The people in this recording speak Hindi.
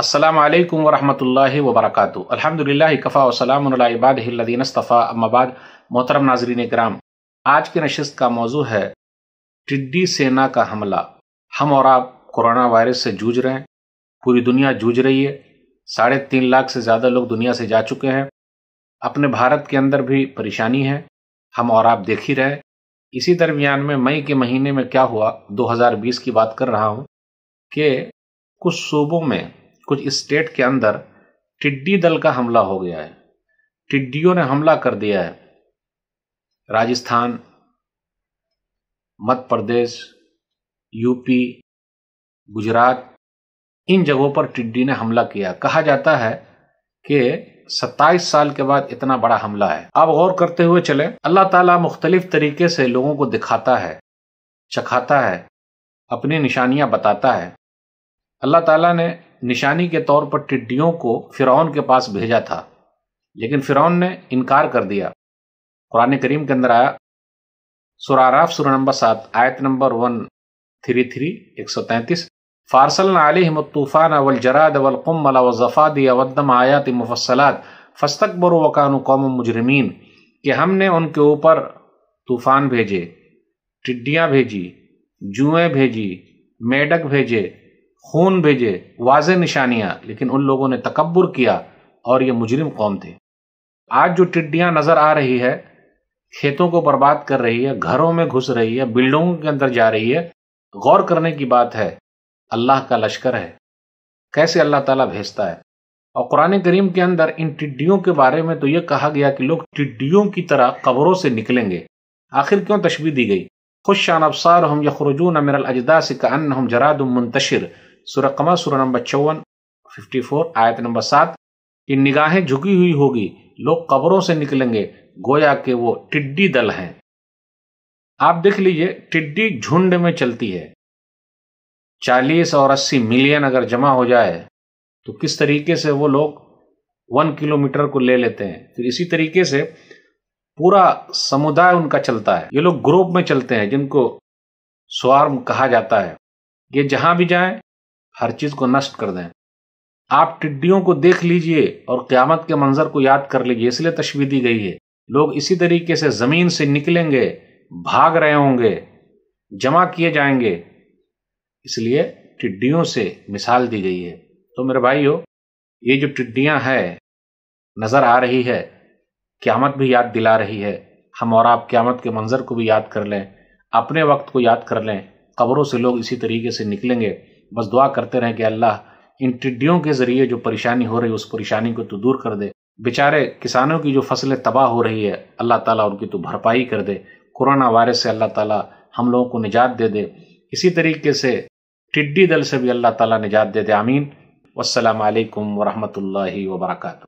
असलकम वरहमल वबरक अलहमदिल्ला कफ़ा वसलामबादीन अम्माबाद मोहतरम नाजरीन कराम आज की नशस्त का मौजू है टिड्डी सेना का हमला हम और आप कोरोना वायरस से जूझ रहे हैं पूरी दुनिया जूझ रही है साढ़े तीन लाख से ज़्यादा लोग दुनिया से जा चुके हैं अपने भारत के अंदर भी परेशानी है हम और आप देख ही रहे इसी दरमियान में मई के महीने में क्या हुआ 2020 की बात कर रहा हूँ कि कुछ सूबों में कुछ स्टेट के अंदर टिड्डी दल का हमला हो गया है टिड्डियों ने हमला कर दिया है राजस्थान मध्य प्रदेश यूपी गुजरात इन जगहों पर टिड्डी ने हमला किया कहा जाता है कि 27 साल के बाद इतना बड़ा हमला है अब गौर करते हुए चले अल्लाह ताला मुख्तलिफ तरीके से लोगों को दिखाता है चखाता है अपनी निशानियां बताता है अल्लाह ताला ने निशानी के तौर पर टिड्डियों को फ़िरौन के पास भेजा था लेकिन फ़िरौन ने इनकार कर दिया कुरान करीम के अंदर आया सुराराफ सुर नंबर सात आयत नंबर वन थ्री थ्री एक सौ तैंतीस फारसल आलिमतूफ़ान अवल जराद अवल कुम अला अवदम आयात मुफसलात फस्तकबर वकान कौम मुजरमीन कि हमने उनके ऊपर तूफ़ान भेजे टिड्डियाँ भेजी जुएँ भेजी मेढक भेजे खून भेजे वाज निशानियां लेकिन उन लोगों ने तकबर किया और ये मुजरिम कौम थे आज जो टिड्डियां नजर आ रही है खेतों को बर्बाद कर रही है घरों में घुस रही है बिल्डिंगों के अंदर जा रही है गौर करने की बात है अल्लाह का लश्कर है कैसे अल्लाह ताला भेजता है और कुरान करीम के अंदर इन टिड्डियों के बारे में तो यह कहा गया कि लोग टिड्डियों की तरह कब्रों से निकलेंगे आखिर क्यों तशबी दी गई खुश शान अबसार हम यखरजून अमिर अजदा से का अन्न हम जरादुम मुंतशिर सूर्य कमर सूर्य नंबर चौवन फिफ्टी फोर आयत नंबर सात की निगाहें झुकी हुई होगी लोग कब्रों से निकलेंगे गोया के वो टिड्डी दल हैं आप देख लीजिए टिड्डी झुंड में चलती है चालीस और अस्सी मिलियन अगर जमा हो जाए तो किस तरीके से वो लोग वन किलोमीटर को ले लेते हैं फिर इसी तरीके से पूरा समुदाय उनका चलता है ये लोग ग्रुप में चलते हैं जिनको स्वार्म कहा जाता है ये जहां भी जाएं हर चीज को नष्ट कर दें आप टिड्डियों को देख लीजिए और क्यामत के मंजर को याद कर लीजिए इसलिए तशवी दी गई है लोग इसी तरीके से जमीन से निकलेंगे भाग रहे होंगे जमा किए जाएंगे इसलिए टिड्डियों से मिसाल दी गई है तो मेरे भाइयों ये जो टिड्डियां है नजर आ रही है क्यामत भी याद दिला रही है हम और आप क्यामत के मंजर को भी याद कर लें अपने वक्त को याद कर लें कब्रों से लोग इसी तरीके से निकलेंगे बस दुआ करते रहें कि अल्लाह इन टिड्डियों के ज़रिए जो परेशानी हो रही है उस परेशानी को तो दूर कर दे बेचारे किसानों की जो फसलें तबाह हो रही है अल्लाह ताला उनकी तो भरपाई कर दे कोरोना वायरस से अल्लाह ताला हम लोगों को निजात दे दे इसी तरीके से टिड्डी दल से भी अल्लाह ताला निजात दे दे आमीन वालकम वरहमल वर्का